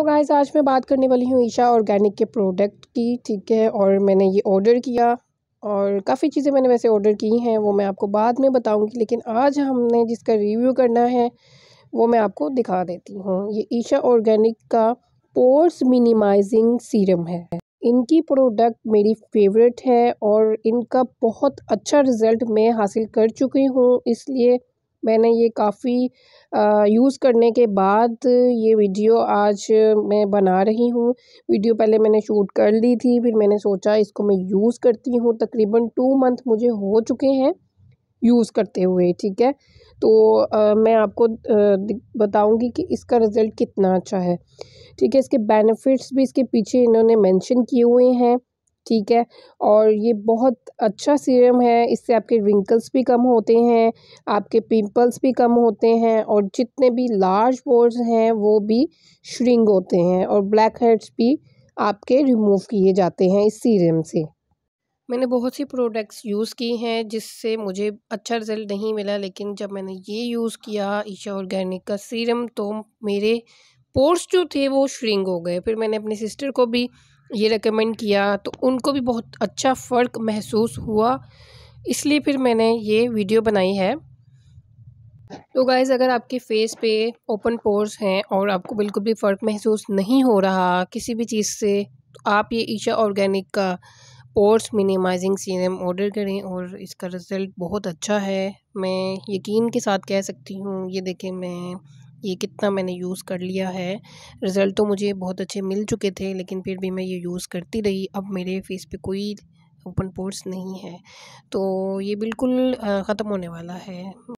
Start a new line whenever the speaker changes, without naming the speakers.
तो गाइज आज मैं बात करने वाली हूँ ईशा ऑर्गेनिक के प्रोडक्ट की ठीक है और मैंने ये ऑर्डर किया और काफ़ी चीज़ें मैंने वैसे ऑर्डर की हैं वो मैं आपको बाद में बताऊंगी लेकिन आज हमने जिसका रिव्यू करना है वो मैं आपको दिखा देती हूँ ये ईशा ऑर्गेनिक का पोर्स मिनिमाइजिंग सीरम है इनकी प्रोडक्ट मेरी फेवरेट है और इनका बहुत अच्छा रिज़ल्ट मैं हासिल कर चुकी हूँ इसलिए मैंने ये काफ़ी यूज़ करने के बाद ये वीडियो आज मैं बना रही हूँ वीडियो पहले मैंने शूट कर ली थी फिर मैंने सोचा इसको मैं यूज़ करती हूँ तकरीबन टू मंथ मुझे हो चुके हैं यूज़ करते हुए ठीक है तो आ, मैं आपको बताऊंगी कि इसका रिज़ल्ट कितना अच्छा है ठीक है इसके बेनिफिट्स भी इसके पीछे इन्होंने मेंशन किए हुए हैं ठीक है और ये बहुत अच्छा सीरम है इससे आपके रिंकल्स भी कम होते हैं आपके पिंपल्स भी कम होते हैं और जितने भी लार्ज पोर्स हैं वो भी श्रिंग होते हैं और ब्लैक हेड्स भी आपके रिमूव किए जाते हैं इस सीरम से मैंने बहुत सी प्रोडक्ट्स यूज़ की हैं जिससे मुझे अच्छा रिज़ल्ट नहीं मिला लेकिन जब मैंने ये यूज़ किया ईशा ऑर्गेनिक का सीरम तो मेरे पोर्स जो थे वो श्रिंग हो गए फिर मैंने अपनी सिस्टर को भी ये रेकमेंड किया तो उनको भी बहुत अच्छा फ़र्क महसूस हुआ इसलिए फिर मैंने ये वीडियो बनाई है तो गाइज़ अगर आपके फेस पे ओपन पोर्स हैं और आपको बिल्कुल भी फ़र्क महसूस नहीं हो रहा किसी भी चीज़ से तो आप ये ईशा ऑर्गेनिक का पोर्स मिनिमाइजिंग सीरम ऑर्डर करें और इसका रिज़ल्ट बहुत अच्छा है मैं यकीन के साथ कह सकती हूँ ये देखें मैं ये कितना मैंने यूज़ कर लिया है रिज़ल्ट तो मुझे बहुत अच्छे मिल चुके थे लेकिन फिर भी मैं ये यूज़ करती रही अब मेरे फेस पे कोई ओपन पोर्स नहीं है तो ये बिल्कुल ख़त्म होने वाला है